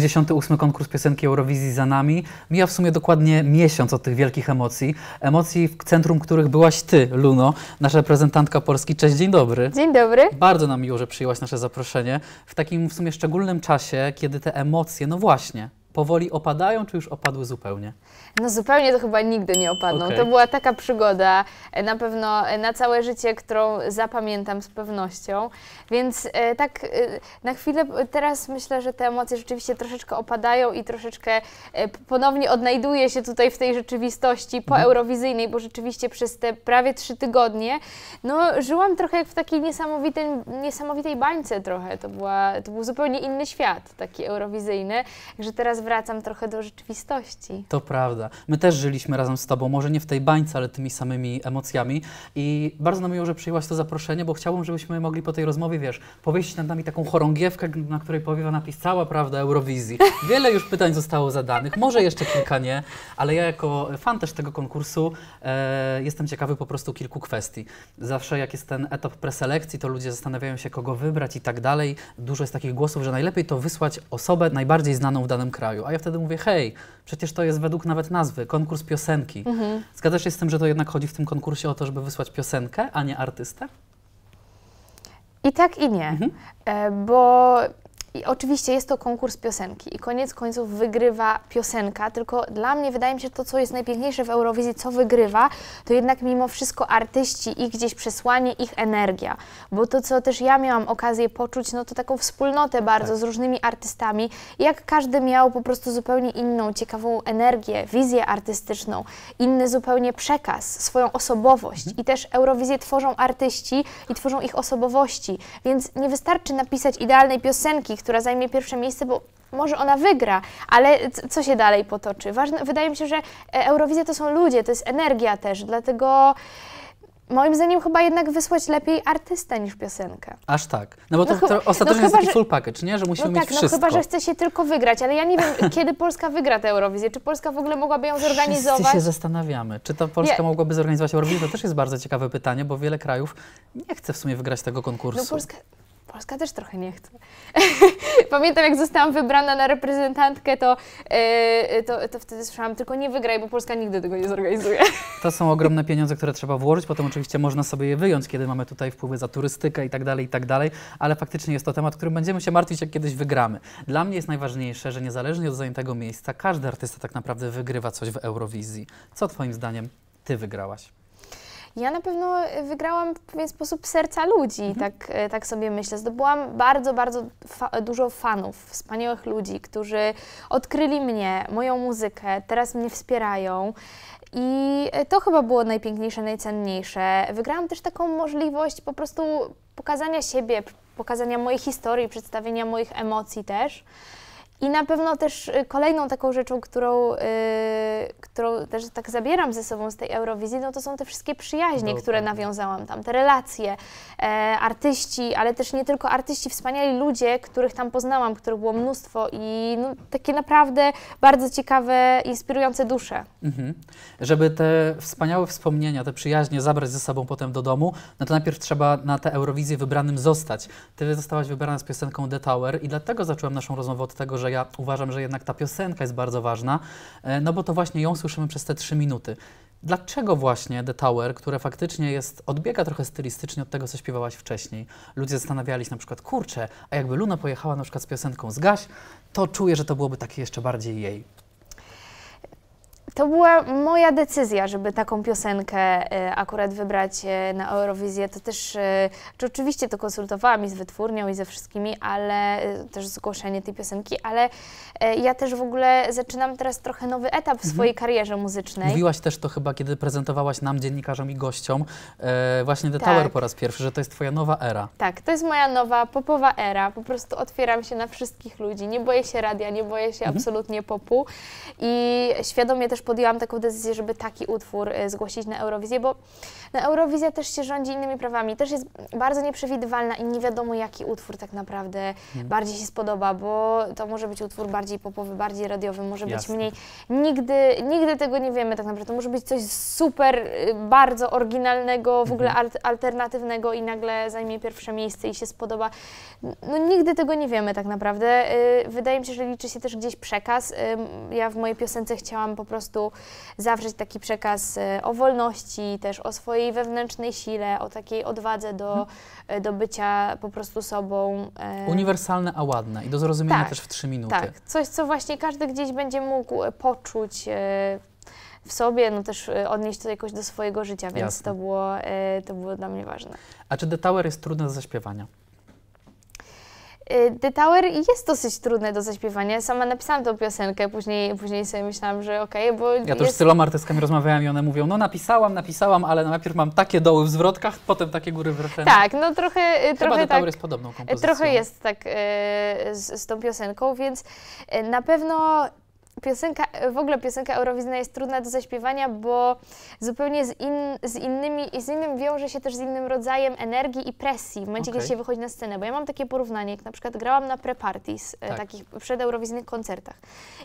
68. konkurs piosenki Eurowizji za nami. Mija w sumie dokładnie miesiąc od tych wielkich emocji. Emocji, w centrum których byłaś ty, Luno, nasza reprezentantka Polski. Cześć, dzień dobry. Dzień dobry. Bardzo nam miło, że przyjęłaś nasze zaproszenie w takim w sumie szczególnym czasie, kiedy te emocje, no właśnie, powoli opadają, czy już opadły zupełnie? No zupełnie to chyba nigdy nie opadną. Okay. To była taka przygoda e, na pewno e, na całe życie, którą zapamiętam z pewnością. Więc e, tak na chwilę teraz myślę, że te emocje rzeczywiście troszeczkę opadają i troszeczkę ponownie odnajduję się tutaj w tej rzeczywistości poeurowizyjnej, mhm. bo rzeczywiście przez te prawie trzy tygodnie no żyłam trochę jak w takiej niesamowitej, niesamowitej bańce trochę. To, była, to był zupełnie inny świat, taki eurowizyjny, że teraz wracam trochę do rzeczywistości. To prawda. My też żyliśmy razem z Tobą, może nie w tej bańce, ale tymi samymi emocjami. I bardzo nam miło, że przyjęłaś to zaproszenie, bo chciałbym, żebyśmy mogli po tej rozmowie, wiesz, powieść nad nami taką chorągiewkę, na której powiewa napis cała prawda Eurowizji. Wiele już pytań zostało zadanych, może jeszcze kilka nie, ale ja jako fan też tego konkursu e, jestem ciekawy po prostu kilku kwestii. Zawsze jak jest ten etap preselekcji, to ludzie zastanawiają się, kogo wybrać i tak dalej. Dużo jest takich głosów, że najlepiej to wysłać osobę najbardziej znaną w danym kraju kraju. A ja wtedy mówię, hej, przecież to jest według nawet nazwy, konkurs piosenki. Mhm. Zgadzasz się z tym, że to jednak chodzi w tym konkursie o to, żeby wysłać piosenkę, a nie artystę? I tak, i nie, mhm. E, bo i oczywiście jest to konkurs piosenki i koniec końców wygrywa piosenka, tylko dla mnie wydaje mi się to, co jest najpiękniejsze w Eurowizji, co wygrywa, to jednak mimo wszystko artyści, ich gdzieś przesłanie, ich energia. Bo to, co też ja miałam okazję poczuć, no to taką wspólnotę tak, bardzo tak. z różnymi artystami, jak każdy miał po prostu zupełnie inną, ciekawą energię, wizję artystyczną, inny zupełnie przekaz, swoją osobowość. Mhm. I też Eurowizję tworzą artyści i tworzą ich osobowości, więc nie wystarczy napisać idealnej piosenki, która zajmie pierwsze miejsce, bo może ona wygra, ale co się dalej potoczy? Ważne, wydaje mi się, że e, Eurowizja to są ludzie, to jest energia też, dlatego moim zdaniem chyba jednak wysłać lepiej artystę niż piosenkę. Aż tak. No bo to, no, to ostatecznie no, chyba, jest taki full package, nie? Że musimy no mieć tak, no wszystko. No chyba, że chce się tylko wygrać, ale ja nie wiem, kiedy Polska wygra tę Eurowizję. Czy Polska w ogóle mogłaby ją zorganizować? Wszyscy się zastanawiamy. Czy to Polska nie. mogłaby zorganizować Eurowizję? To też jest bardzo ciekawe pytanie, bo wiele krajów nie chce w sumie wygrać tego konkursu. No Polska Polska też trochę nie chce. Pamiętam, jak zostałam wybrana na reprezentantkę, to, yy, to, to, wtedy słyszałam, tylko nie wygraj, bo Polska nigdy tego nie zorganizuje. To są ogromne pieniądze, które trzeba włożyć, potem oczywiście można sobie je wyjąć, kiedy mamy tutaj wpływy za turystykę i tak dalej, i tak dalej, ale faktycznie jest to temat, którym będziemy się martwić, jak kiedyś wygramy. Dla mnie jest najważniejsze, że niezależnie od zajętego miejsca, każdy artysta tak naprawdę wygrywa coś w Eurowizji. Co twoim zdaniem ty wygrałaś? Ja na pewno e, wygrałam w pewien sposób serca ludzi, mhm. tak, e, tak sobie myślę. Zdobyłam bardzo, bardzo fa dużo fanów, wspaniałych ludzi, którzy odkryli mnie, moją muzykę, teraz mnie wspierają. I e, to chyba było najpiękniejsze, najcenniejsze. Wygrałam też taką możliwość po prostu pokazania siebie, pokazania mojej historii, przedstawienia moich emocji też. I na pewno też y, kolejną taką rzeczą, którą, yy, którą też tak zabieram ze sobą z tej Eurowizji, no to są te wszystkie przyjaźnie, no, które tak. nawiązałam tam, te relacje, e, artyści, ale też nie tylko artyści, wspaniali ludzie, których tam poznałam, których było mnóstwo i no, takie naprawdę bardzo ciekawe, inspirujące dusze. Mhm. Żeby te wspaniałe wspomnienia, te przyjaźnie zabrać ze sobą potem do domu, no to najpierw trzeba na tę Eurowizję wybranym zostać. Ty zostałaś wybrana z piosenką The Tower i dlatego zacząłem naszą rozmowę od tego, że że ja uważam, że jednak ta piosenka jest bardzo ważna, e, no bo to właśnie ją słyszymy przez te trzy minuty. Dlaczego właśnie The Tower, które faktycznie jest, odbiega trochę stylistycznie od tego, co śpiewałaś wcześniej? Ludzie zastanawiali się na przykład, kurczę, a jakby Luna pojechała na przykład z piosenką Zgaś, to czuję, że to byłoby takie jeszcze bardziej jej. To była moja decyzja, żeby taką piosenkę e, akurat wybrać e, na Eurowizję. To też, czy e, oczywiście to konsultowałam i z wytwórnią i ze wszystkimi, ale też zgłoszenie tej piosenki, ale ja też w ogóle zaczynam teraz trochę nowy etap w mhm. swojej mhm. karierze muzycznej. Mówiłaś też to chyba, kiedy prezentowałaś nam, dziennikarzom i gościom, właśnie The tak. Tower po raz pierwszy, że to jest twoja nowa era. Tak, to jest moja nowa popowa era. Po prostu otwieram się na wszystkich ludzi. Nie boję się radia, nie boję się mhm. absolutnie popu i świadomie też podjęłam taką decyzję, żeby taki utwór y, zgłosić na Eurowizję, bo na Eurowizja też się rządzi innymi prawami, też jest bardzo nieprzewidywalna i nie wiadomo, jaki utwór tak naprawdę hmm. bardziej się spodoba, bo to może być utwór bardziej popowy, bardziej radiowy, może Jasne. być mniej. Nigdy, nigdy tego nie wiemy tak naprawdę. To może być coś super, y, bardzo oryginalnego, w ogóle mhm. alternatywnego i nagle zajmie pierwsze miejsce i się spodoba. No nigdy tego nie wiemy tak naprawdę. Y, wydaje mi się, że liczy się też gdzieś przekaz. Ja w mojej piosence chciałam po prostu prostu zawrzeć taki przekaz e, o wolności, też o swojej wewnętrznej sile, o takiej odwadze do, mhm. e, do bycia po prostu sobą. E, Uniwersalne, a ładne i do zrozumienia tak, też w trzy minuty. Tak, coś, co właśnie każdy gdzieś będzie mógł poczuć w sobie, no też odnieść to jakoś do swojego życia, więc to było, to było dla mnie ważne. A czy The Tower jest trudne do zaśpiewania? Y, The Tower jest dosyć trudne do zaśpiewania. Sama napisałam tą piosenkę, później, później sobie myślałam, że okej, okay, bo. Ja jest... też z tyloma artystkami rozmawiałam i one mówią: No, napisałam, napisałam, ale najpierw mam takie doły w zwrotkach, potem takie góry w refrenie. Tak, no trochę. Y, Chyba trochę The Tower tak, jest podobną y, kompozycją. Trochę jest tak z, z tą piosenką, więc na pewno piosenka, w ogóle piosenka Eurowizna jest trudna do zaśpiewania, bo zupełnie z, in, z innymi, z innym wiąże się też z innym rodzajem energii i presji w momencie, okay. kiedy się wychodzi na scenę. Bo ja mam takie porównanie, jak na przykład grałam na pre-parties, e, tak. takich koncertach.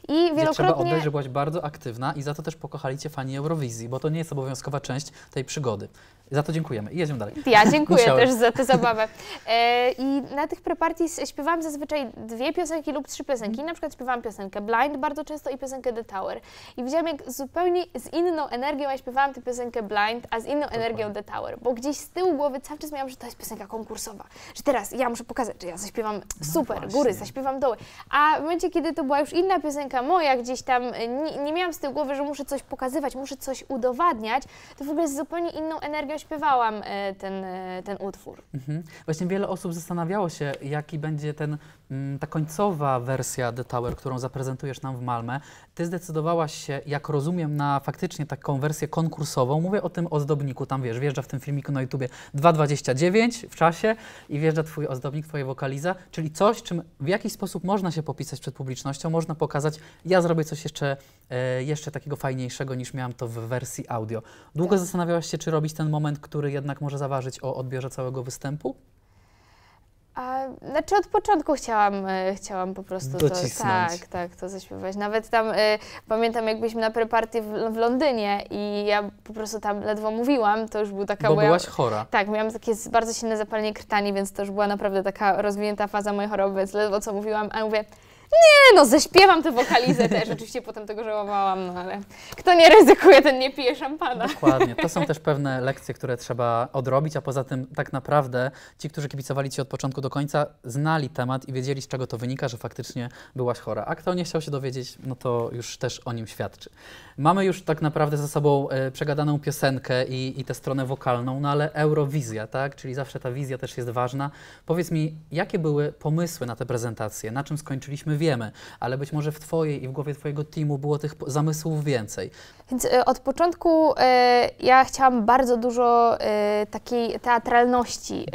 I wielokrotnie... Gdzie trzeba oddać, że byłaś bardzo aktywna i za to też pokochali Cię fani Eurowizji, bo to nie jest obowiązkowa część tej przygody. Za to dziękujemy i jedziemy dalej. Ja dziękuję też za tę zabawę. E, I na tych pre-parties śpiewałam zazwyczaj dwie piosenki lub trzy piosenki. Na przykład śpiewałam piosenkę Blind bardzo często, i piosenkę The Tower. I widziałam, jak zupełnie z inną energią ja śpiewałam tę piosenkę Blind, a z inną energią The Tower, bo gdzieś z tyłu głowy cały czas miałam, że to jest piosenka konkursowa, że teraz ja muszę pokazać, że ja zaśpiewam no super, no góry, zaśpiewam doły. A w momencie, kiedy to była już inna piosenka moja, gdzieś tam e, nie, nie miałam z tyłu głowy, że muszę coś pokazywać, muszę coś udowadniać, to w ogóle z zupełnie inną energią śpiewałam e, ten, e, ten utwór. Mhm. Właśnie wiele osób zastanawiało się, jaki będzie ten Mm, ta końcowa wersja The Tower, którą zaprezentujesz nam w Malmę, ty zdecydowałaś się, jak rozumiem, na faktycznie taką wersję konkursową. Mówię o tym ozdobniku, tam wiesz, wjeżdża w tym filmiku na YouTubie 2.29 w czasie i wjeżdża twój ozdobnik, twoje wokaliza, czyli coś, czym w jakiś sposób można się popisać przed publicznością, można pokazać, ja zrobię coś jeszcze, e, jeszcze takiego fajniejszego niż miałam to w wersji audio. Długo tak. zastanawiałaś się, czy robić ten moment, który jednak może zaważyć o odbiorze całego występu? A, znaczy od początku chciałam, y, chciałam po prostu Docisnąć. to, tak, tak, to zaśpiewać. Nawet tam, y, pamiętam jak byliśmy na preparty w, w Londynie i ja po prostu tam ledwo mówiłam, to już był taka Bo moja... byłaś chora. Tak, miałam takie bardzo silne zapalenie krtani, więc to już była naprawdę taka rozwinięta faza mojej choroby, więc ledwo co mówiłam, a mówię, nie, no ześpiewam tę wokalizę też. Oczywiście potem tego żałowałam, no ale kto nie ryzykuje, ten nie pije szampana. Dokładnie. To są też pewne lekcje, które trzeba odrobić, a poza tym tak naprawdę ci, którzy kibicowali ci od początku do końca, znali temat i wiedzieli, z czego to wynika, że faktycznie byłaś chora. A kto nie chciał się dowiedzieć, no to już też o nim świadczy. Mamy już tak naprawdę za sobą e, przegadaną piosenkę i, i tę stronę wokalną, no ale Eurowizja, tak? Czyli zawsze ta wizja też jest ważna. Powiedz mi, jakie były pomysły na te prezentacje? Na czym skończyliśmy, wiemy, ale być może w Twojej i w głowie Twojego teamu było tych zamysłów więcej. Więc e, od początku e, ja chciałam bardzo dużo takiej teatralności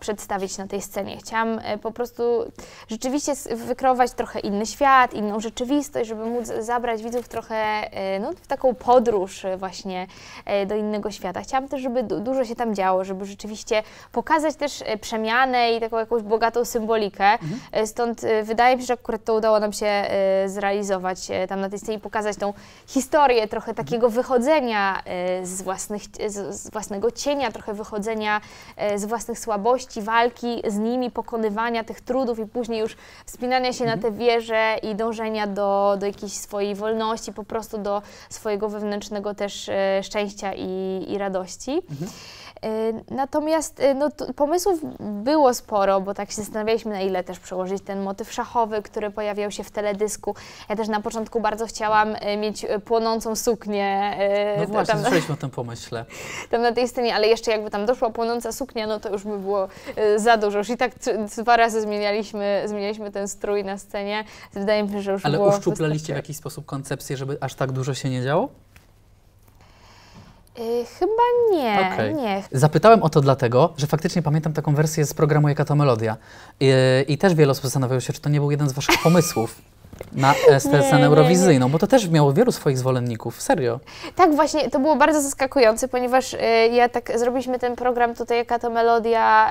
przedstawić na tej scenie. Chciałam po prostu rzeczywiście wykreować trochę inny świat, inną rzeczywistość, żeby móc zabrać widzów trochę no, w taką podróż e, właśnie e, do innego świata. Chciałam też, żeby dużo się tam działo, żeby rzeczywiście pokazać też e, przemianę i taką jakąś bogatą symbolikę. Mhm. Stąd wydaje mi się, że akurat to udało nam się zrealizować tam na tej scenie i pokazać tą historię trochę mhm. takiego wychodzenia z, własnych, z własnego cienia, trochę wychodzenia z własnych słabości, walki z nimi, pokonywania tych trudów i później już wspinania się mhm. na te wieże i dążenia do, do jakiejś swojej wolności, po prostu do swojego wewnętrznego też e, szczęścia i, i radości. Mhm. Y, natomiast y, no, pomysłów było sporo, bo tak się zastanawialiśmy, na ile też przełożyć ten motyw szachowy, który pojawiał się w teledysku. Ja też na początku bardzo chciałam y, mieć płonącą suknię. No właśnie, tam, słyszeliśmy o tym pomyśle. Tam na tej scenie, ale jeszcze jakby tam doszła płonąca suknia, no to już by było za dużo. Już i tak dwa razy zmienialiśmy, zmienialiśmy ten strój na scenie. Wydaje mi się, że już Ale było uszczuplaliście w jakiś sposób koncepcję, żeby aż tak dużo się nie działo? E, chyba nie, okay. nie. Zapytałem o to dlatego, że faktycznie pamiętam taką wersję z programu Jaka to Melodia. E, I też wiele osób zastanawiało się, czy to nie był jeden z waszych pomysłów na estetce neurowizyjną, bo to też miało wielu swoich zwolenników, serio. Tak, właśnie, to było bardzo zaskakujące, ponieważ y, ja tak zrobiliśmy ten program tutaj, jaka to melodia,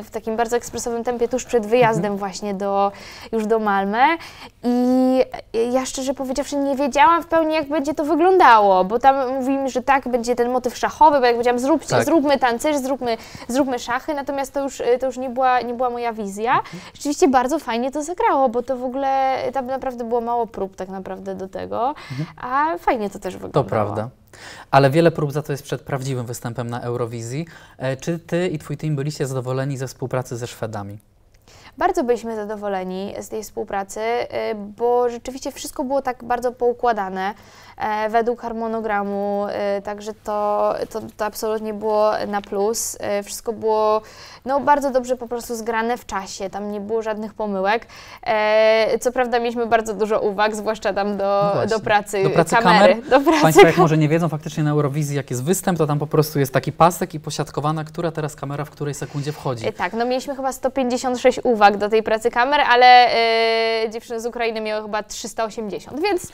y, w takim bardzo ekspresowym tempie tuż przed wyjazdem mm -hmm. właśnie do, już do Malmę i ja szczerze powiedziawszy nie wiedziałam w pełni, jak będzie to wyglądało, bo tam mówimy, że tak, będzie ten motyw szachowy, bo jak powiedziałam, zróbcie, tak. zróbmy tancerz, zróbmy, zróbmy szachy, natomiast to już, to już nie, była, nie była moja wizja. Mhm. Rzeczywiście bardzo fajnie to zagrało, bo to w ogóle tam naprawdę było mało prób tak naprawdę do tego, mhm. a fajnie to też wyglądało. To prawda. Ale wiele prób za to jest przed prawdziwym występem na Eurowizji. E, czy ty i twój team byliście zadowoleni ze współpracy ze Szwedami? bardzo byliśmy zadowoleni z tej współpracy, y, bo rzeczywiście wszystko było tak bardzo poukładane. E, według harmonogramu, e, także to, to, to absolutnie było na plus. E, wszystko było no, bardzo dobrze po prostu zgrane w czasie, tam nie było żadnych pomyłek. Co prawda mieliśmy bardzo dużo uwag, zwłaszcza tam do, no do pracy, do pracy kamery. kamer. Do pracy Państwo jak może nie wiedzą, faktycznie na Eurowizji jak jest występ, to tam po prostu jest taki pasek i posiadkowana, która teraz kamera w której sekundzie wchodzi. Tak, no mieliśmy chyba 156 uwag do tej pracy kamer, ale dziewczyny z Ukrainy miały chyba 380, więc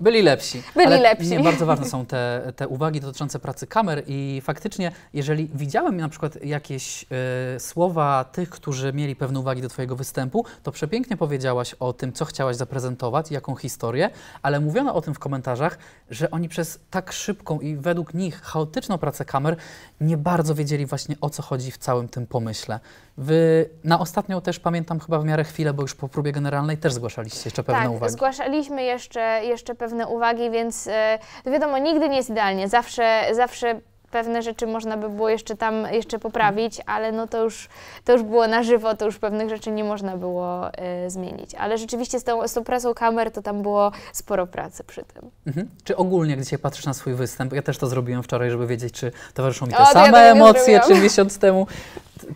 byli lepsi. Byli ale lepsi. Nie, bardzo ważne są te, te uwagi dotyczące pracy kamer i faktycznie, jeżeli widziałem na przykład jakieś y, słowa tych, którzy mieli pewne uwagi do Twojego występu, to przepięknie powiedziałaś o tym, co chciałaś zaprezentować, jaką historię, ale mówiono o tym w komentarzach, że oni przez tak szybką i według nich chaotyczną pracę kamer nie bardzo wiedzieli właśnie o co chodzi w całym tym pomyśle. Wy na ostatnią też pamiętam chyba w miarę chwilę, bo już po próbie generalnej też zgłaszaliście jeszcze pewne tak, uwagi. zgłaszaliśmy jeszcze, jeszcze pewne pewne uwagi, więc e, wiadomo, nigdy nie jest idealnie. Zawsze, zawsze pewne rzeczy można by było jeszcze tam jeszcze poprawić, ale no to już, to już było na żywo, to już pewnych rzeczy nie można było y, zmienić. Ale rzeczywiście z tą, z tą pracą kamer to tam było sporo pracy przy tym. Mhm. Czy ogólnie, gdy się patrzysz na swój występ, ja też to zrobiłem wczoraj, żeby wiedzieć, czy towarzyszą mi te o, same ja emocje, czy miesiąc temu,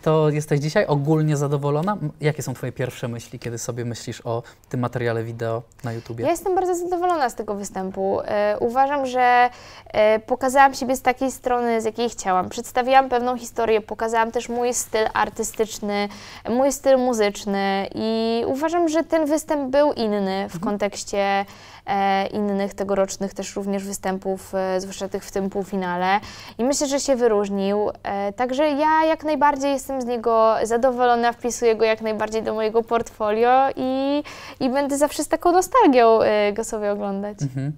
to jesteś dzisiaj ogólnie zadowolona? Jakie są twoje pierwsze myśli, kiedy sobie myślisz o tym materiale wideo na YouTubie? Ja jestem bardzo zadowolona z tego występu. E, uważam, że e, pokazałam siebie z takiej strony, z jakiej chciałam. Przedstawiłam pewną historię, pokazałam też mój styl artystyczny, mój styl muzyczny i uważam, że ten występ był inny w mhm. kontekście E, innych tegorocznych też również występów, e, zwłaszcza tych w tym półfinale. I myślę, że się wyróżnił. E, także ja jak najbardziej jestem z niego zadowolona, wpisuję go jak najbardziej do mojego portfolio i, i będę zawsze z taką nostalgią go sobie oglądać. Mhm.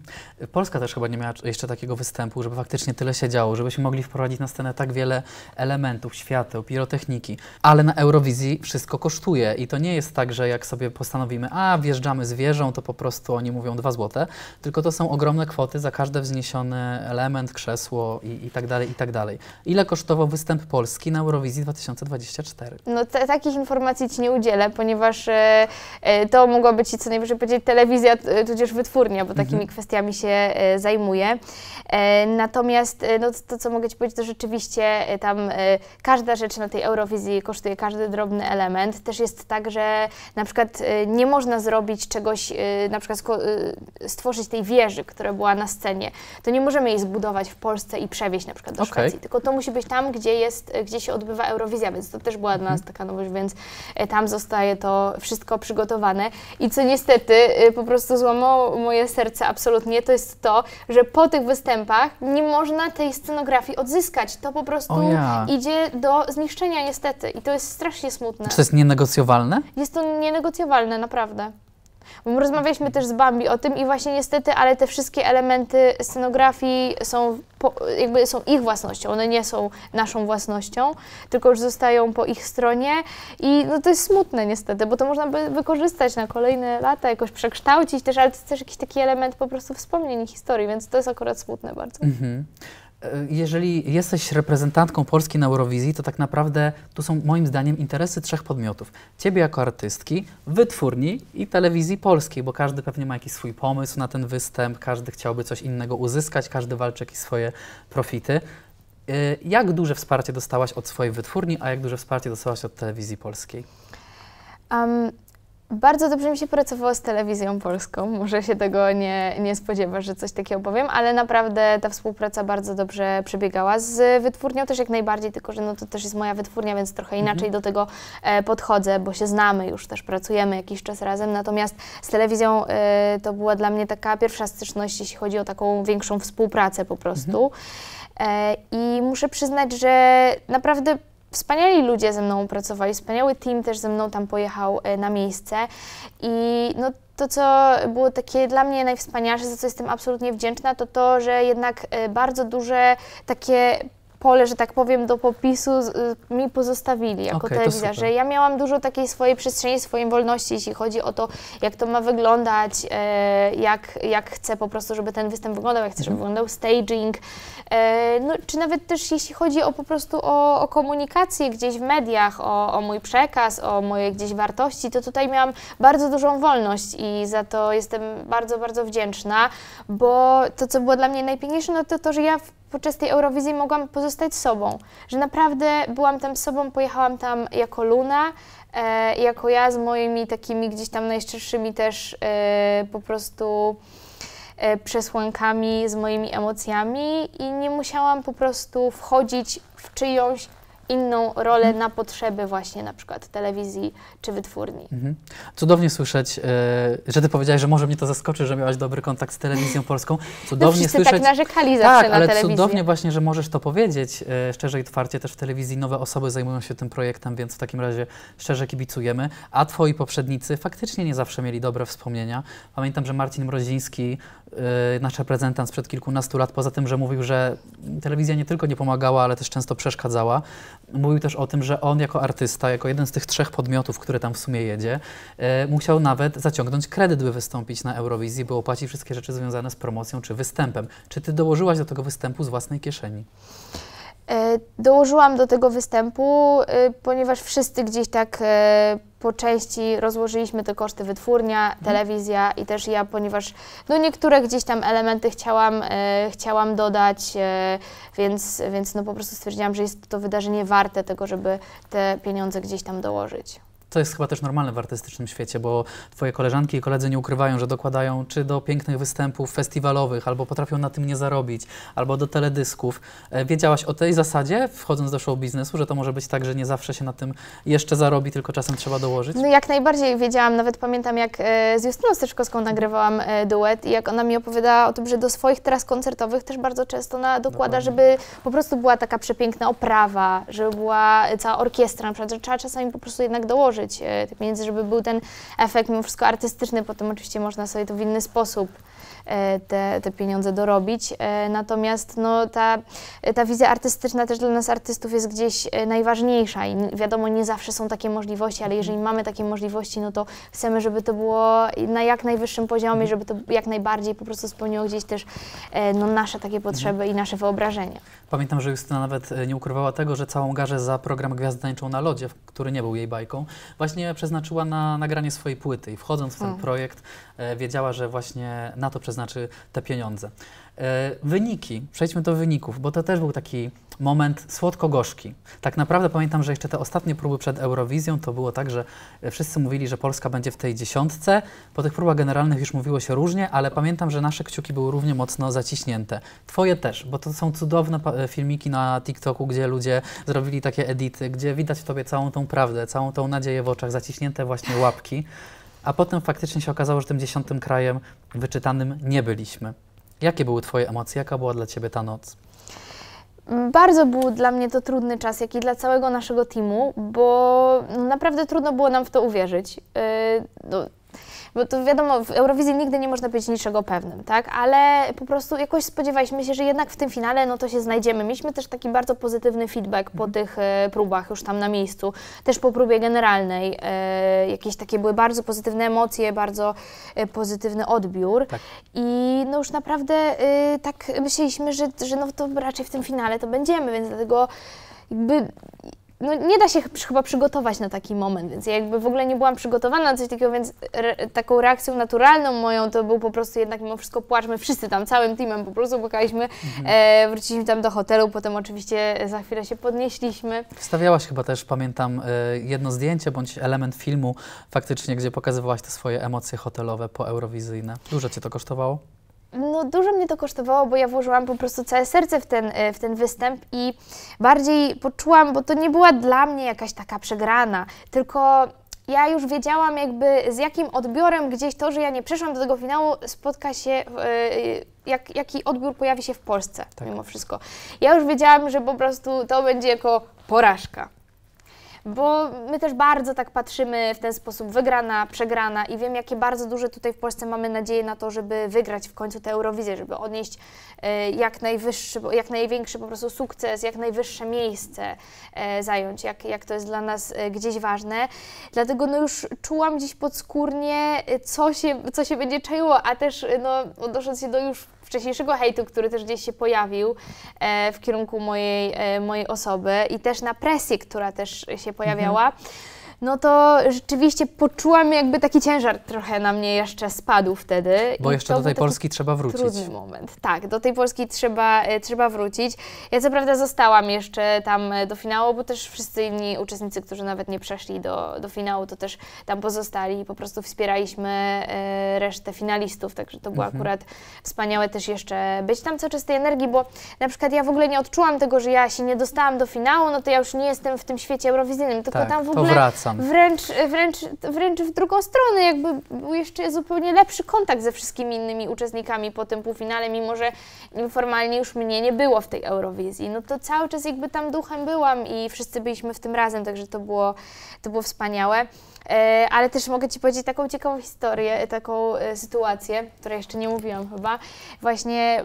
Polska też chyba nie miała jeszcze takiego występu, żeby faktycznie tyle się działo, żebyśmy mogli wprowadzić na scenę tak wiele elementów, świateł, pirotechniki. Ale na Eurowizji wszystko kosztuje i to nie jest tak, że jak sobie postanowimy, a wjeżdżamy z wieżą, to po prostu oni mówią dwa tylko to są ogromne kwoty za każdy wzniesiony element, krzesło i, i tak dalej, i tak dalej. Ile kosztował występ Polski na Eurowizji 2024? No takich informacji Ci nie udzielę, ponieważ e, e to mogła być co najwyżej powiedzieć telewizja, e, tudzież wytwórnia, bo takimi mhm. kwestiami się e, zajmuje. E, natomiast e, no, to, co mogę Ci powiedzieć, to rzeczywiście tam każda rzecz na tej Eurowizji kosztuje każdy drobny element. Też jest tak, że na przykład nie można zrobić czegoś, na przykład stworzyć tej wieży, która była na scenie, to nie możemy jej zbudować w Polsce i przewieźć na przykład do okay. Szwecji, tylko to musi być tam, gdzie, jest, gdzie się odbywa Eurowizja, więc to też była dla nas mhm. taka nowość, więc e, tam zostaje to wszystko przygotowane. I co niestety e, po prostu złamało moje serce absolutnie, to jest to, że po tych występach nie można tej scenografii odzyskać. To po prostu idzie do zniszczenia niestety i to jest strasznie smutne. Czy to jest nienegocjowalne? Jest to nienegocjowalne, naprawdę. Bo rozmawialiśmy też z Bambi o tym i właśnie niestety, ale te wszystkie elementy scenografii są, po, jakby są ich własnością, one nie są naszą własnością, tylko już zostają po ich stronie i no to jest smutne niestety, bo to można by wykorzystać na kolejne lata, jakoś przekształcić też, ale to jest też jakiś taki element po prostu wspomnień historii, więc to jest akurat smutne bardzo. Mhm. E, jeżeli jesteś reprezentantką Polski na Eurowizji, to tak naprawdę tu są moim zdaniem interesy trzech podmiotów. Ciebie jako artystki, wytwórni i telewizji polskiej, bo każdy pewnie ma jakiś swój pomysł na ten występ, każdy chciałby coś innego uzyskać, każdy walczy jakieś swoje profity. E, jak duże wsparcie dostałaś od swojej wytwórni, a jak duże wsparcie dostałaś od telewizji polskiej? Um, bardzo dobrze mi się pracowało z telewizją polską. Może się tego nie, nie spodziewasz, że coś takiego powiem, ale naprawdę ta współpraca bardzo dobrze przebiegała. Z wytwórnią też jak najbardziej, tylko że no to też jest moja wytwórnia, więc trochę mhm. inaczej mhm. do tego e, podchodzę, bo się znamy już też, pracujemy jakiś czas razem. Natomiast z telewizją e, to była dla mnie taka pierwsza styczność, jeśli chodzi o taką większą współpracę po prostu. Mhm. E, I muszę przyznać, że naprawdę Wspaniali ludzie ze mną pracowali, wspaniały team też ze mną tam pojechał e, na miejsce i no, to, co było takie dla mnie najwspanialsze, za co jestem absolutnie wdzięczna, to to, że jednak e, bardzo duże takie pole, że tak powiem, do popisu y, mi pozostawili jako okay, telewizja, że ja miałam dużo takiej swojej przestrzeni, swojej wolności, jeśli chodzi o to, jak to ma wyglądać, e, jak, jak chcę po prostu, żeby ten występ wyglądał, jak chcę, żeby mhm. wyglądał staging, e, no, czy nawet też jeśli chodzi o po prostu o, o komunikację gdzieś w mediach, o, o mój przekaz, o moje gdzieś wartości, to tutaj miałam bardzo dużą wolność i za to jestem bardzo, bardzo wdzięczna, bo to, co było dla mnie najpiękniejsze, no to to, że ja podczas tej Eurowizji mogłam pozostać sobą, że naprawdę byłam tam sobą, pojechałam tam jako Luna, e, jako ja z moimi takimi gdzieś tam najszczerszymi też e, po prostu e, przesłankami, z moimi emocjami i nie musiałam po prostu wchodzić w czyjąś inną rolę na potrzeby właśnie na przykład telewizji czy wytwórni. Mhm. Cudownie słyszeć, yy, że ty powiedziałeś, że może mnie to zaskoczy, że miałaś dobry kontakt z telewizją polską. No cudownie no, słyszeć. tak narzekali zawsze tak, na ale telewizję. cudownie właśnie, że możesz to powiedzieć yy, szczerze i otwarcie. Też w telewizji nowe osoby zajmują się tym projektem, więc w takim razie szczerze kibicujemy. A twoi poprzednicy faktycznie nie zawsze mieli dobre wspomnienia. Pamiętam, że Marcin Mroziński, yy, nasz reprezentant sprzed kilkunastu lat, poza tym, że mówił, że telewizja nie tylko nie pomagała, ale też często przeszkadzała, mówił też o tym, że on jako artysta, jako jeden z tych trzech podmiotów, które tam w sumie jedzie, e, musiał nawet zaciągnąć kredyt, by wystąpić na Eurowizji, by opłacić wszystkie rzeczy związane z promocją czy występem. Czy ty dołożyłaś do tego występu z własnej kieszeni? E, dołożyłam do tego występu, e, ponieważ wszyscy gdzieś tak e, po części rozłożyliśmy te koszty wytwórnia, mhm. telewizja i też ja, ponieważ no niektóre gdzieś tam elementy chciałam, chciałam dodać, więc, więc no po prostu stwierdziłam, że jest to wydarzenie warte tego, żeby te pieniądze gdzieś tam dołożyć to jest chyba też normalne w artystycznym świecie, bo twoje koleżanki i koledzy nie ukrywają, że dokładają czy do pięknych występów festiwalowych, albo potrafią na tym nie zarobić, albo do teledysków. E, wiedziałaś o tej zasadzie, wchodząc do show biznesu, że to może być tak, że nie zawsze się na tym jeszcze zarobi, tylko czasem trzeba dołożyć? No jak najbardziej wiedziałam, nawet pamiętam jak e, z Justyną Styczkowską nagrywałam e, duet i jak ona mi opowiadała o tym, że do swoich teraz koncertowych też bardzo często ona dokłada, Dokładnie. żeby po prostu była taka przepiękna oprawa, żeby była cała orkiestra, na przykład, że trzeba czasami po prostu jednak dołożyć użyć e, tych pieniędzy, żeby był ten efekt mimo wszystko artystyczny, potem oczywiście można sobie to w inny sposób E, te, te pieniądze dorobić. E, natomiast no, ta, ta wizja artystyczna też dla nas artystów jest gdzieś e, najważniejsza i wiadomo, nie zawsze są takie możliwości, ale jeżeli mhm. mamy takie możliwości, no to chcemy, żeby to było na jak najwyższym poziomie, mhm. żeby to jak najbardziej po prostu spełniło gdzieś też no, nasze takie mhm. potrzeby i nasze wyobrażenia. Pamiętam, że Justyna nawet nie ukrywała tego, że całą garzę za program Gwiazdańczą na lodzie, który nie był jej bajką, właśnie przeznaczyła na nagranie swojej płyty i wchodząc w ten hmm. projekt wiedziała, że właśnie na to przeznaczyła to znaczy te pieniądze. E, wyniki, przejdźmy do wyników, bo to też był taki moment słodko-gorzki. Tak naprawdę pamiętam, że jeszcze te ostatnie próby przed Eurowizją to było tak, że e, wszyscy mówili, że Polska będzie w tej dziesiątce. Po tych próbach generalnych już mówiło się różnie, ale pamiętam, że nasze kciuki były równie mocno zaciśnięte. Twoje też, bo to są cudowne e, filmiki na TikToku, gdzie ludzie zrobili takie edity, gdzie widać w tobie całą tą prawdę, całą tą nadzieję w oczach, zaciśnięte właśnie łapki a potem faktycznie się okazało, że tym dziesiątym krajem wyczytanym nie byliśmy. Jakie były Twoje emocje? Jaka była dla Ciebie ta noc? Bardzo był dla mnie to trudny czas, jak i dla całego naszego teamu, bo no naprawdę trudno było nam w to uwierzyć. Yy, no, bo to wiadomo, w Eurowizji nigdy nie można być niczego pewnym, tak? Ale po prostu jakoś spodziewaliśmy się, że jednak w tym finale no to się znajdziemy. Mieliśmy też taki bardzo pozytywny feedback po mhm. tych e, próbach już tam na miejscu, też po próbie generalnej. E, jakieś takie były bardzo pozytywne emocje, bardzo e, pozytywny odbiór. Tak. I no już naprawdę tak myśleliśmy, że, że no to raczej w tym finale to będziemy, więc dlatego jakby no nie da się chyba przygotować na taki moment, więc ja jakby w ogóle nie byłam przygotowana na coś takiego, więc re, taką reakcją naturalną moją to był po prostu jednak mimo wszystko płacz. My wszyscy tam, całym teamem po prostu płakaliśmy, mhm. e, wróciliśmy tam do hotelu, potem oczywiście e, za chwilę się podnieśliśmy. Wstawiałaś chyba też, pamiętam, e, jedno zdjęcie bądź element filmu faktycznie, gdzie pokazywałaś te swoje emocje hotelowe po eurowizyjne. Dużo Cię to kosztowało? no dużo mnie to kosztowało, bo ja włożyłam po prostu całe serce w ten, e, w ten występ i bardziej poczułam, bo to nie była dla mnie jakaś taka przegrana, tylko ja już wiedziałam jakby z jakim odbiorem gdzieś to, że ja nie przeszłam do tego finału, spotka się, e, jak, jaki odbiór pojawi się w Polsce tak. mimo wszystko. Ja już wiedziałam, że po prostu to będzie jako porażka bo my też bardzo tak patrzymy w ten sposób wygrana, przegrana i wiem, jakie bardzo duże tutaj w Polsce mamy nadzieje na to, żeby wygrać w końcu tę Eurowizję, żeby odnieść y, jak najwyższy, jak największy po prostu sukces, jak najwyższe miejsce y, zająć, jak, jak to jest dla nas y, gdzieś ważne. Dlatego no już czułam gdzieś podskórnie, co się, co się będzie czaiło, a też no, odnosząc się do już wcześniejszego hejtu, który też gdzieś się pojawił e, w kierunku mojej, e, mojej osoby i też na presję, która też się pojawiała. Mhm no to rzeczywiście poczułam jakby taki ciężar trochę na mnie jeszcze spadł wtedy. Bo I jeszcze do tej Polski trzeba wrócić. Trudny moment, tak, do tej Polski trzeba, e, trzeba wrócić. Ja co prawda zostałam jeszcze tam e, do finału, bo też wszyscy inni uczestnicy, którzy nawet nie przeszli do, do finału, to też tam pozostali i po prostu wspieraliśmy e, resztę finalistów, także to było mhm. akurat wspaniałe też jeszcze być tam co czystej tej energii, bo na przykład ja w ogóle nie odczułam tego, że ja się nie dostałam do finału, no to ja już nie jestem w tym świecie eurowizyjnym, tylko tak, tam w ogóle tam. Wręcz, wręcz, wręcz w drugą stronę, jakby był jeszcze zupełnie lepszy kontakt ze wszystkimi innymi uczestnikami po tym półfinale, mimo że formalnie już mnie nie było w tej Eurowizji. No to cały czas jakby tam duchem byłam i wszyscy byliśmy w tym razem, także to było, to było wspaniałe. E, ale też mogę Ci powiedzieć taką ciekawą historię, taką e, sytuację, której jeszcze nie mówiłam chyba. Właśnie e,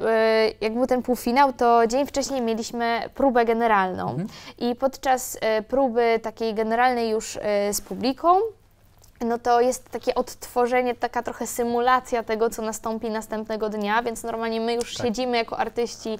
jak był ten półfinał, to dzień wcześniej mieliśmy próbę generalną. Mhm. I podczas próby takiej generalnej już Y, z publiką, no to jest takie odtworzenie, taka trochę symulacja tego, co nastąpi następnego dnia, więc normalnie my już tak. siedzimy jako artyści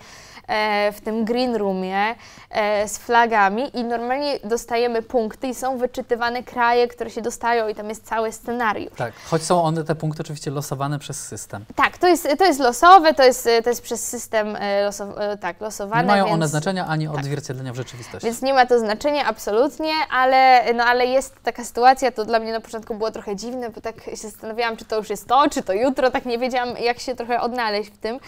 E, w tym green roomie e, z flagami i normalnie dostajemy punkty i są wyczytywane kraje, które się dostają i tam jest cały scenariusz. Tak, choć są one, te punkty oczywiście losowane przez system. Tak, to jest, to jest losowe, to jest, to jest przez system e, losow, tak, losowane. Nie mają więc, one znaczenia ani tak. odzwierciedlenia w rzeczywistości. Więc nie ma to znaczenia absolutnie, ale, no, ale jest taka sytuacja, to dla mnie na początku było trochę dziwne, bo tak się zastanawiałam, czy to już jest to, czy to jutro, tak nie wiedziałam, jak się trochę odnaleźć w tym,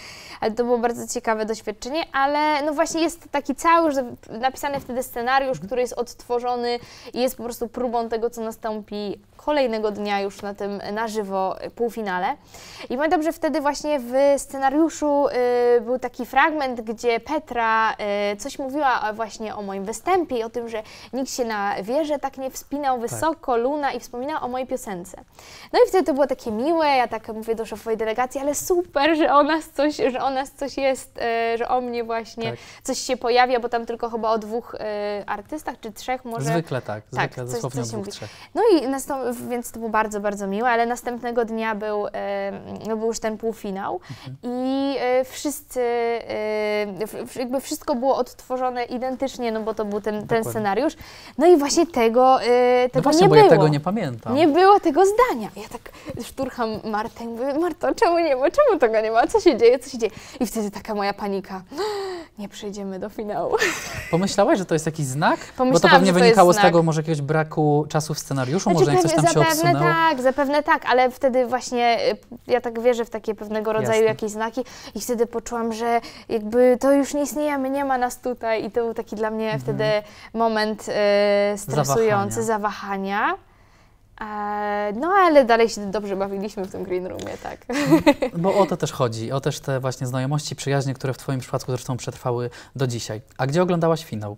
ale to było bardzo ciekawe doświadczenie, ale no właśnie jest taki cały że napisany wtedy scenariusz, mhm. który jest odtworzony i jest po prostu próbą tego, co nastąpi kolejnego dnia już na tym na żywo y, półfinale. I pamiętam, że wtedy właśnie w scenariuszu y, był taki fragment, gdzie Petra y, coś mówiła właśnie o moim występie i o tym, że nikt się na wieżę tak nie wspinał tak. wysoko, tak. Luna i wspominała o mojej piosence. No i wtedy to było takie miłe, ja tak mówię do szefowej delegacji, ale super, że o nas coś, że o nas coś jest, y, że o mnie filmie właśnie tak. coś się pojawia, bo tam tylko chyba o dwóch y, artystach, czy trzech może. Zwykle tak, tak, zwykle dosłownie coś dwóch, trzech. No i nastą- więc to było bardzo, bardzo miłe, ale następnego dnia był, y, no był już ten półfinał mhm. i y, wszyscy, y, jakby wszystko było odtworzone identycznie, no bo to był ten, ten scenariusz. No i właśnie tego, y, tego no właśnie, nie bo było. ja tego nie pamiętam. Nie było tego zdania. Ja tak szturcham Martę i mówię, Marto, czemu nie ma, czemu tego nie ma, co się dzieje, co się dzieje? I wtedy taka moja panika. No, nie przejdziemy do finału. Pomyślałaś, że to jest jakiś znak? Pomyślałam, Bo to pewnie to wynikało z tego może jakiegoś braku czasu w scenariuszu, znaczy, może coś tam zapewne się Zapewne tak, zapewne tak, ale wtedy właśnie y, ja tak wierzę w takie pewnego rodzaju Jasne. jakieś znaki i wtedy poczułam, że jakby to już nie istniejemy, nie ma nas tutaj i to był taki dla mnie mhm. wtedy moment y, stresujący, zawahania. zawahania. E, no, ale dalej się dobrze bawiliśmy w tym green roomie, tak. Bo o to też chodzi, o też te właśnie znajomości, przyjaźnie, które w Twoim przypadku zresztą przetrwały do dzisiaj. A gdzie oglądałaś finał?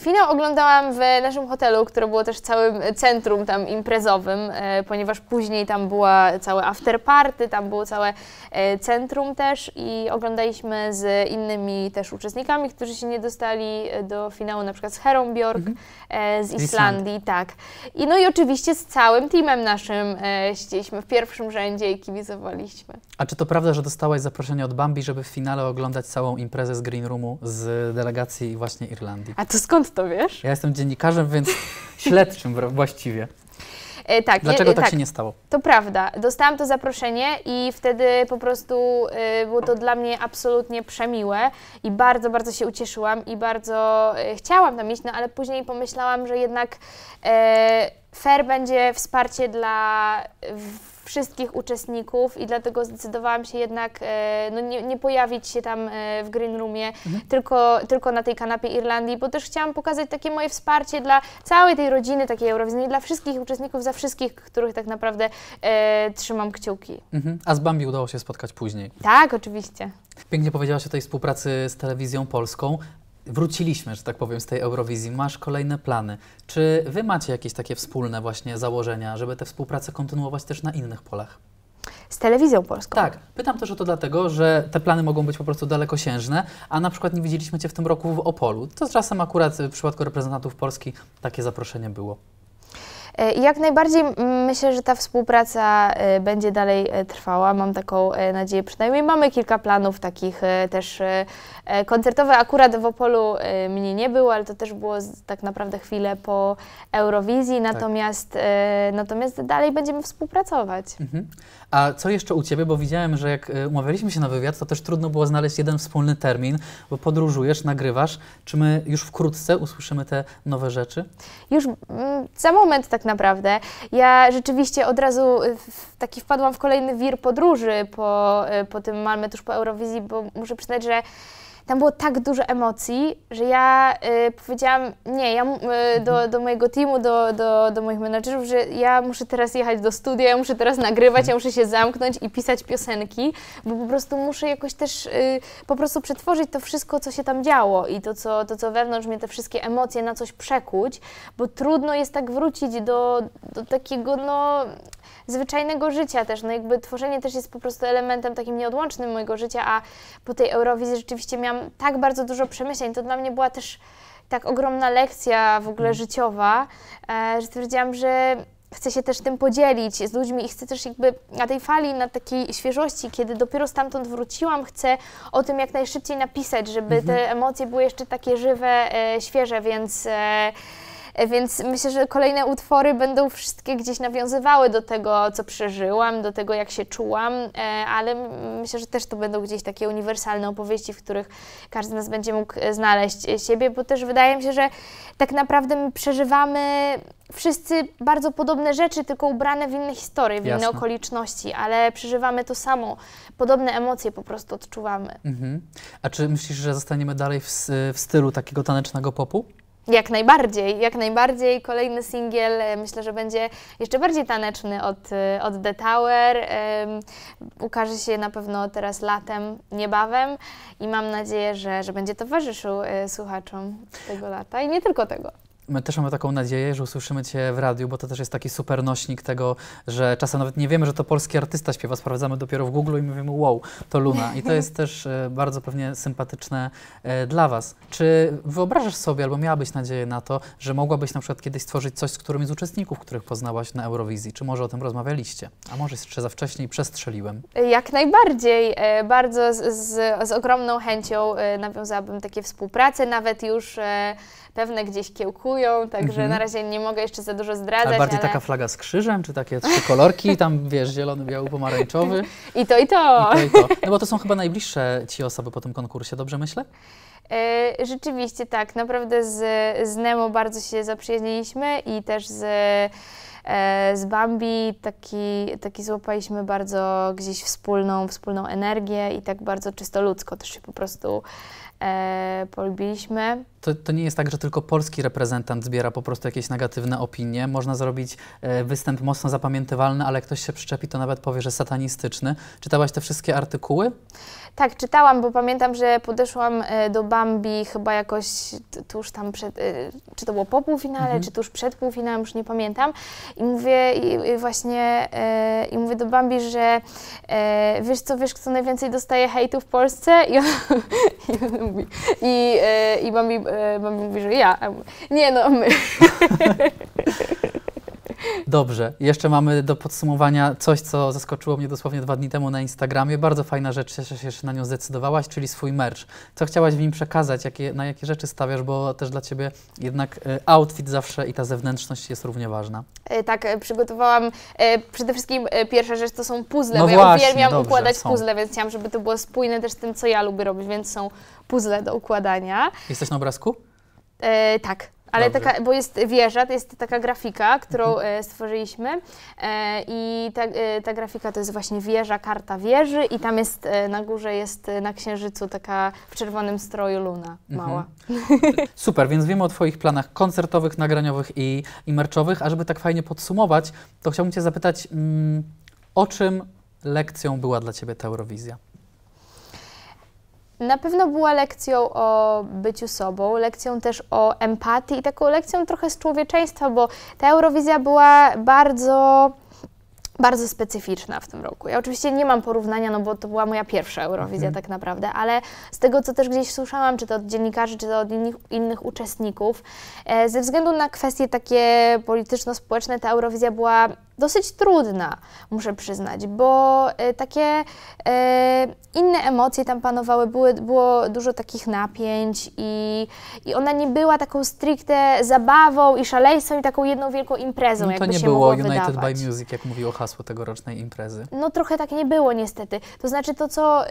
Finał oglądałam w naszym hotelu, które było też całym centrum tam imprezowym, e, ponieważ później tam była całe afterparty, tam było całe e, centrum też i oglądaliśmy z innymi też uczestnikami, którzy się nie dostali e, do finału, na przykład z Herą mhm. z Islandii, tak. I no i oczywiście z całym teamem naszym siedzieliśmy w pierwszym rzędzie i kibicowaliśmy. A czy to prawda, że dostałaś zaproszenie od Bambi, żeby w finale oglądać całą imprezę z Green Roomu z delegacji właśnie Irlandii? A to skąd Skąd to wiesz? Ja jestem dziennikarzem, więc śledczym właściwie. E, tak, Dlaczego nie, tak, tak, się nie stało? To prawda. Dostałam to zaproszenie i wtedy po prostu y, było to dla mnie absolutnie przemiłe i bardzo, bardzo się ucieszyłam i bardzo y, chciałam tam iść, no ale później pomyślałam, że jednak y, fair będzie wsparcie dla wszystkich uczestników i dlatego zdecydowałam się jednak e, no, nie, nie pojawić się tam e, w Green Roomie, mhm. tylko, tylko na tej kanapie Irlandii, bo też chciałam pokazać takie moje wsparcie dla całej tej rodziny takiej Eurowizji, dla wszystkich uczestników, za wszystkich, których tak naprawdę e, trzymam kciuki. Mhm. A z Bambi udało się spotkać później? Tak, oczywiście. Pięknie powiedziałaś o tej współpracy z Telewizją Polską wróciliśmy, że tak powiem, z tej Eurowizji, masz kolejne plany. Czy wy macie jakieś takie wspólne właśnie założenia, żeby tę współpracę kontynuować też na innych polach? Z telewizją polską. Tak. Pytam też o to dlatego, że te plany mogą być po prostu dalekosiężne, a na przykład nie widzieliśmy Cię w tym roku w Opolu. To czasem akurat w przypadku reprezentantów Polski takie zaproszenie było. E, jak najbardziej myślę, że ta współpraca e, będzie dalej e, trwała, mam taką nadzieję przynajmniej. Mamy kilka planów takich też koncertowych, akurat w Opolu mnie nie było, ale to też było tak naprawdę chwilę po Eurowizji, tak. natomiast, tak. natomiast dalej będziemy współpracować. Mhm. A co jeszcze u Ciebie, bo widziałem, że jak y, umawialiśmy się na wywiad, to też trudno było znaleźć jeden wspólny termin, bo podróżujesz, nagrywasz. Czy my już wkrótce usłyszymy te nowe rzeczy? Już mm, za moment tak naprawdę. Ja rzeczywiście od razu y, taki wpadłam w kolejny wir podróży po, y, po tym Malmę tuż po Eurowizji, bo muszę przyznać, że tam było tak dużo emocji, że ja y, powiedziałam, nie, ja y, do, mhm. do mojego teamu, do, do, do moich menadżerów, że ja muszę teraz jechać do studia, ja muszę teraz nagrywać, ja mhm. muszę się zamknąć i pisać piosenki, bo po prostu muszę jakoś też y, po prostu przetworzyć to wszystko, co się tam działo i to co, to, co wewnątrz mnie, te wszystkie emocje na coś przekuć, bo trudno jest tak wrócić do, do takiego, no, zwyczajnego życia też. No jakby tworzenie też jest po prostu elementem takim nieodłącznym mojego życia, a po tej Eurowizji rzeczywiście miałam miałam tak bardzo dużo przemyśleń. To dla mnie była też tak ogromna lekcja w ogóle mhm. życiowa, e, że stwierdziłam, że chcę się też tym podzielić z ludźmi i chcę też jakby na tej fali, na takiej świeżości, kiedy dopiero stamtąd wróciłam, chcę o tym jak najszybciej napisać, żeby te mhm. emocje były jeszcze takie żywe, e, świeże, więc e, więc myślę, że kolejne utwory będą wszystkie gdzieś nawiązywały do tego, co przeżyłam, do tego, jak się czułam, e, ale myślę, że też to będą gdzieś takie uniwersalne opowieści, w których każdy z nas będzie mógł e, znaleźć e, siebie, bo też wydaje mi się, że tak naprawdę my przeżywamy wszyscy bardzo podobne rzeczy, tylko ubrane w inne historie, w inne okoliczności, ale przeżywamy to samo. Podobne emocje po prostu odczuwamy. Mhm. A czy myślisz, że zostaniemy dalej w, w stylu takiego tanecznego popu? Jak najbardziej, jak najbardziej. Kolejny singiel e, myślę, że będzie jeszcze bardziej taneczny od, e, od The Tower. Um, ukaże się na pewno teraz latem, niebawem i mam nadzieję, że, że będzie towarzyszył e, słuchaczom tego lata i nie tylko tego. My też mamy taką nadzieję, że usłyszymy Cię w radiu, bo to też jest taki super nośnik tego, że czasem nawet nie wiemy, że to polski artysta śpiewa, sprawdzamy dopiero w Google i mówimy wow, to Luna. I to jest też e, bardzo pewnie sympatyczne e, dla Was. Czy wyobrażasz sobie, albo miałabyś nadzieję na to, że mogłabyś na przykład kiedyś stworzyć coś z którymś z uczestników, których poznałaś na Eurowizji? Czy może o tym rozmawialiście? A może jeszcze za wcześnie i przestrzeliłem? Jak najbardziej. E, bardzo z, z, z ogromną chęcią nawiązałabym takie współprace, nawet już pewne gdzieś kiełkują, także mhm. na razie nie mogę jeszcze za dużo zdradzać. A bardziej ale... taka flaga z krzyżem, czy takie trzy kolorki, tam wiesz, zielony, biały, pomarańczowy. I to, i to. I to, i to. No bo to są chyba najbliższe ci osoby po tym konkursie, dobrze myślę? E, rzeczywiście tak, naprawdę z, z Nemo bardzo się zaprzyjaźniliśmy i też z, e, z Bambi taki, taki złapaliśmy bardzo gdzieś wspólną, wspólną energię i tak bardzo czysto ludzko też się po prostu e, polubiliśmy to, to nie jest tak, że tylko polski reprezentant zbiera po prostu jakieś negatywne opinie. Można zrobić e, występ mocno zapamiętywalny, ale ktoś się przyczepi, to nawet powie, że satanistyczny. Czytałaś te wszystkie artykuły? Tak, czytałam, bo pamiętam, że podeszłam e, do Bambi chyba jakoś tuż tam przed, e, czy to było po półfinale, mhm. czy tuż przed półfinałem, już nie pamiętam. I mówię i, i właśnie, e, i mówię do Bambi, że e, wiesz co, wiesz kto najwięcej dostaje hejtu w Polsce? I, on, i, on mówi, i, e, i Bambi Mam y, mówi, że ja. Nie no, my. Dobrze, jeszcze mamy do podsumowania coś, co zaskoczyło mnie dosłownie dwa dni temu na Instagramie. Bardzo fajna rzecz, cieszę się, że na nią zdecydowałaś, czyli swój merch. Co chciałaś w nim przekazać, jakie, na jakie rzeczy stawiasz, bo też dla Ciebie jednak e, outfit zawsze i ta zewnętrzność jest równie ważna. E, tak, e, przygotowałam przede wszystkim pierwsza rzecz to są puzzle, no bo właśnie, ja uwielbiam dobrze, układać są. puzzle, więc chciałam, żeby to było spójne też z tym, co ja lubię robić, więc są puzzle do układania. Jesteś na obrazku? E, tak. Ale taka, bo jest wieża, to jest taka grafika, którą mhm. e, stworzyliśmy e, i ta, e, ta, grafika to jest właśnie wieża, karta wieży i tam jest, na górze jest na Księżycu taka w czerwonym stroju Luna mhm. mała. Mhm. Super, więc wiemy o Twoich planach koncertowych, nagraniowych i, i merczowych, a żeby tak fajnie podsumować, to chciałbym Cię zapytać, mm, o czym lekcją była dla Ciebie ta Eurowizja? Na pewno była lekcją o byciu sobą, lekcją też o empatii i taką lekcją trochę z człowieczeństwa, bo ta Eurowizja była bardzo bardzo specyficzna w tym roku. Ja oczywiście nie mam porównania, no bo to była moja pierwsza Eurowizja okay. Mhm. tak naprawdę, ale z tego, co też gdzieś słyszałam, czy to od dziennikarzy, czy to od innych, innych uczestników, e, ze względu na kwestie takie polityczno-społeczne ta Eurowizja była dosyć trudna, muszę przyznać, bo e, takie e, inne emocje tam panowały, były, było dużo takich napięć i, i ona nie była taką stricte zabawą i szaleństwem i taką jedną wielką imprezą, no to nie było United by Music, jak mówiło hasło tegorocznej imprezy. No trochę tak nie było niestety. To znaczy to, co y,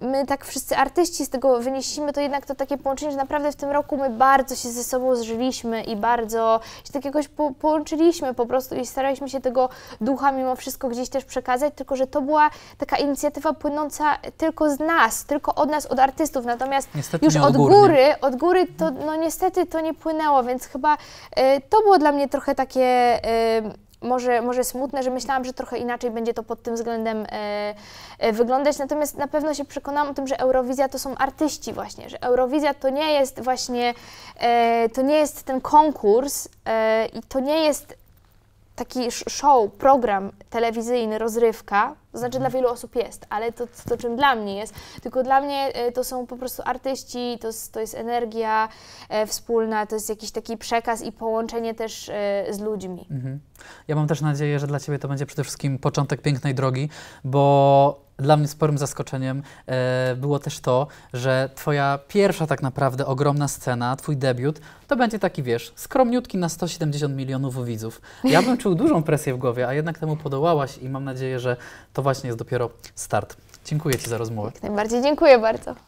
my tak wszyscy artyści z tego wynieśliśmy, to jednak to takie połączenie, że naprawdę w tym roku my bardzo się ze sobą zżyliśmy i bardzo się tak jakoś po połączyliśmy po prostu i staraliśmy się to tego ducha mimo wszystko gdzieś też przekazać, tylko że to była taka inicjatywa płynąca tylko z nas, tylko od nas, od artystów. Natomiast niestety już od góry, od góry to no niestety to nie płynęło, więc chyba y, to było dla mnie trochę takie. Y, może, może smutne, że myślałam, że trochę inaczej będzie to pod tym względem e, e, wyglądać, natomiast na pewno się przekonałam o tym, że Eurowizja to są artyści właśnie, że Eurowizja to nie jest właśnie, e, to nie jest ten konkurs e, i to nie jest taki show, program telewizyjny, rozrywka, to znaczy dla wielu osób jest, ale to, to czym dla mnie jest, tylko dla mnie e, to są po prostu artyści, to, to jest energia e, wspólna, to jest jakiś taki przekaz i połączenie też e, z ludźmi. Mhm. Ja mam też nadzieję, że dla Ciebie to będzie przede wszystkim początek pięknej drogi, bo dla mnie sporym zaskoczeniem e, było też to, że twoja pierwsza tak naprawdę ogromna scena, twój debiut, to będzie taki, wiesz, skromniutki na 170 milionów widzów. Ja bym czuł dużą presję w głowie, a jednak temu podołałaś i mam nadzieję, że to właśnie jest dopiero start. Dziękuję Ci za rozmowę. Jak najbardziej dziękuję bardzo.